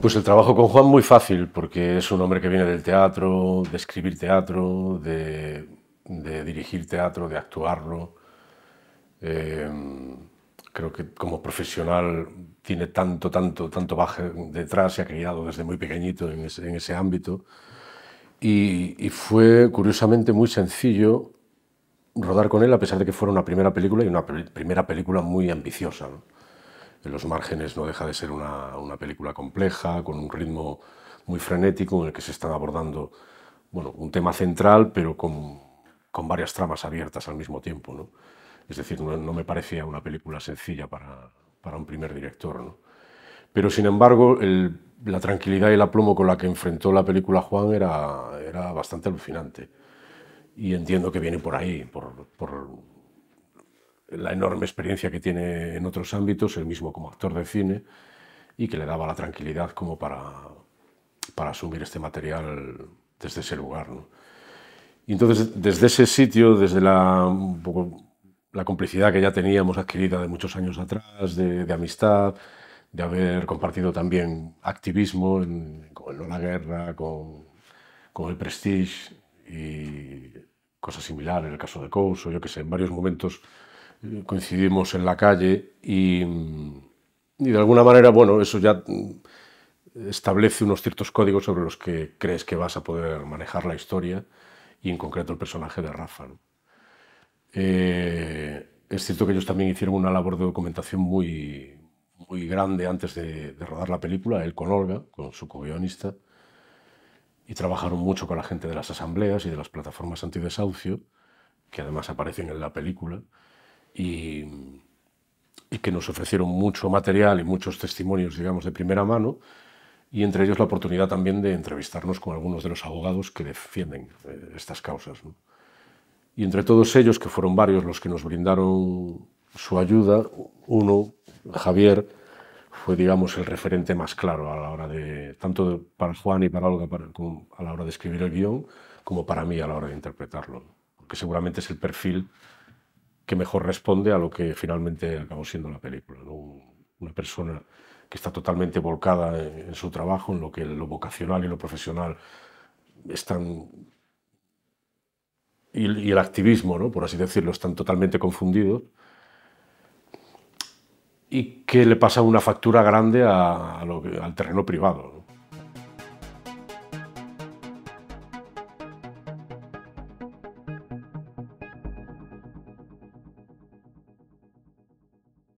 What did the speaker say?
Pues el trabajo con Juan muy fácil, porque es un hombre que viene del teatro, de escribir teatro, de, dirigir teatro, de actuarlo. Em, creo que como profesional tiene tanto, tanto, tanto baje detrás, se ha criado desde muy pequeñito en ese, ámbito. Y, fue curiosamente muy sencillo rodar con él, a pesar de que fuera una primera película y una primera película muy ambiciosa. En los márgenes no deja de ser una, una película compleja, con un ritmo muy frenético en el que se están abordando bueno, un tema central, pero con, con varias tramas abiertas al mismo tiempo. ¿no? Es decir, no, me parecía una película sencilla para, para un primer director. ¿no? Pero sin embargo, la tranquilidad y el aplomo con la que enfrentó la película Juan era, era bastante alucinante. Y entiendo que viene por ahí, por la enorme experiencia que tiene en otros ámbitos, el mismo como actor de cine, y que le daba la tranquilidad como para, para asumir este material desde ese lugar. Y entonces, desde ese sitio, desde la, la complicidad que ya teníamos adquirida de muchos años atrás, de, amistad, de haber compartido también activismo con la Guerra, con, el Prestige y cosas similares, en el caso de Couso, yo que sé, en varios momentos coincidimos en la calle y, y de alguna manera, bueno, eso ya establece unos ciertos códigos sobre los que crees que vas a poder manejar la historia y en concreto el personaje de Rafa. Eh, es cierto que ellos también hicieron una labor de documentación muy, muy grande antes de, rodar la película, él con Olga, con su co-guionista, y trabajaron mucho con la gente de las asambleas y de las plataformas antidesahucio, que además aparecen en la película, y, que nos ofrecieron mucho material y muchos testimonios, digamos, de primera mano, y entre ellos la oportunidad también de entrevistarnos con algunos de los abogados que defienden eh, estas causas. Y entre todos ellos, que fueron varios los que nos brindaron su ayuda, uno, Javier, fue, digamos, el referente más claro a la hora de, tanto para Juan y para Olga para, a la hora de escribir el guión, como para mí a la hora de interpretarlo, porque seguramente es el perfil que mejor responde a lo que finalmente acabó siendo la película. Una persona que está totalmente volcada en, su trabajo, en lo que lo vocacional y lo profesional están... Y, el activismo, ¿no? por así decirlo, están totalmente confundidos y que le pasa una factura grande a, al terreno privado. ¿no?